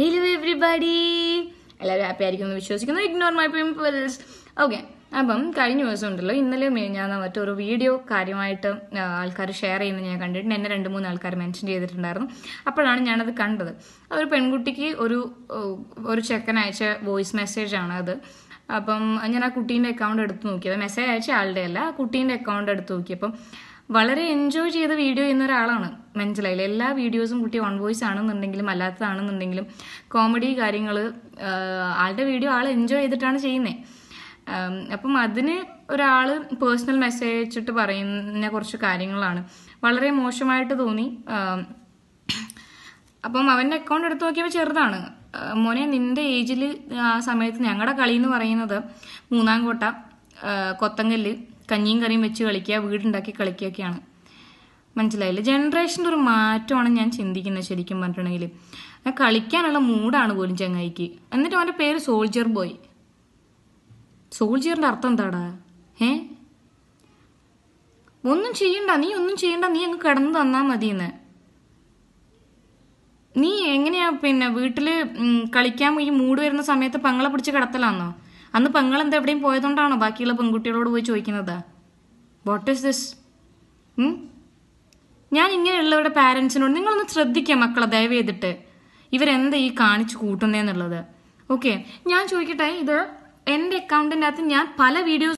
hello everybody എല്ലാവരും happy ആയിരിക്കും എന്ന് വിശ്വസിക്കുന്നു ഇഗ്നോർ മൈ പീപ്പിൾസ് ഓക്കെ അപ്പം കഴിഞ്ഞ ദിവസം ഉണ്ടല്ലോ ഇന്നലെ ഞാൻ മറ്റൊരു വീഡിയോ കാര്യമായിട്ട് ആൾക്കാർ ഷെയർ ചെയ്യുന്നത് ഞാൻ കണ്ടിട്ടുണ്ട് എന്നെ രണ്ട് മൂന്ന് ആൾക്കാർ മെൻഷൻ ചെയ്തിട്ടുണ്ടായിരുന്നു അപ്പോഴാണ് ഞാനത് കണ്ടത് ഒരു പെൺകുട്ടിക്ക് ഒരു ഒരു ചെക്കൻ അയച്ച വോയിസ് മെസ്സേജാണ് അത് അപ്പം ഞാൻ ആ കുട്ടീൻ്റെ അക്കൗണ്ട് എടുത്ത് നോക്കിയത് മെസ്സേജ് അയച്ച ആളുടെ അല്ല ആ കുട്ടീൻ്റെ അക്കൗണ്ട് എടുത്ത് നോക്കിയപ്പം വളരെ എൻജോയ് ചെയ്ത വീഡിയോ ചെയ്യുന്ന ഒരാളാണ് മനസ്സിലായില്ല എല്ലാ വീഡിയോസും കുട്ടി ഓൺ വോയിസ് ആണെന്നുണ്ടെങ്കിലും അല്ലാത്തതാണെന്നുണ്ടെങ്കിലും കോമഡി കാര്യങ്ങൾ ആളുടെ വീഡിയോ ആൾ എൻജോയ് ചെയ്തിട്ടാണ് ചെയ്യുന്നത് അപ്പം അതിന് ഒരാൾ പേഴ്സണൽ മെസ്സേജ് അയച്ചിട്ട് പറയുന്ന കുറച്ച് കാര്യങ്ങളാണ് വളരെ മോശമായിട്ട് തോന്നി അപ്പം അവൻ്റെ അക്കൗണ്ട് എടുത്ത് നോക്കിയപ്പോൾ ചെറുതാണ് മോനെ നിന്റെ ഏജിൽ ആ സമയത്ത് ഞങ്ങളുടെ കളി എന്ന് പറയുന്നത് മൂന്നാം കോട്ട കൊത്തങ്കല്ല് കഞ്ഞിയും കറിയും വെച്ച് കളിക്കുക വീടുണ്ടാക്കി കളിക്കുകയൊക്കെയാണ് മനസ്സിലായില്ല ജനറേഷൻ്റെ ഒരു മാറ്റമാണ് ഞാൻ ചിന്തിക്കുന്നത് ശരിക്കും പറഞ്ഞിട്ടുണ്ടെങ്കിൽ കളിക്കാനുള്ള മൂഡാണ് പോലും ചങ്ങായിക്ക് എന്നിട്ട് അവൻ്റെ പേര് സോൾജിയർ ബോയ് സോൾജിയറിൻ്റെ അർത്ഥം എന്താടാ ഏ ഒന്നും ചെയ്യണ്ട നീ ഒന്നും ചെയ്യണ്ട നീ അങ്ങ് കിടന്നു തന്നാൽ മതിയെന്ന് നീ എങ്ങനെയാ പിന്നെ വീട്ടില് കളിക്കാൻ ഈ മൂഡ് വരുന്ന സമയത്ത് പങ്ങളെ പിടിച്ച് കിടത്തലാന്നോ അന്ന് എന്താ എവിടെയും പോയതുകൊണ്ടാണോ ബാക്കിയുള്ള പെൺകുട്ടികളോട് പോയി ചോദിക്കുന്നത് വാട്ട് ഈസ് ദിസ് ഞാൻ ഇങ്ങനെയുള്ളവരുടെ പാരൻസിനോട് നിങ്ങളൊന്ന് ശ്രദ്ധിക്കുക മക്കളെ ദയവ് ചെയ്തിട്ട് ഇവരെന്താ ഈ കാണിച്ചു കൂട്ടുന്നതെന്നുള്ളത് ഓക്കെ ഞാൻ ചോദിക്കട്ടെ ഇത് എൻ്റെ അക്കൗണ്ടിൻ്റെ അകത്ത് ഞാൻ പല വീഡിയോസ്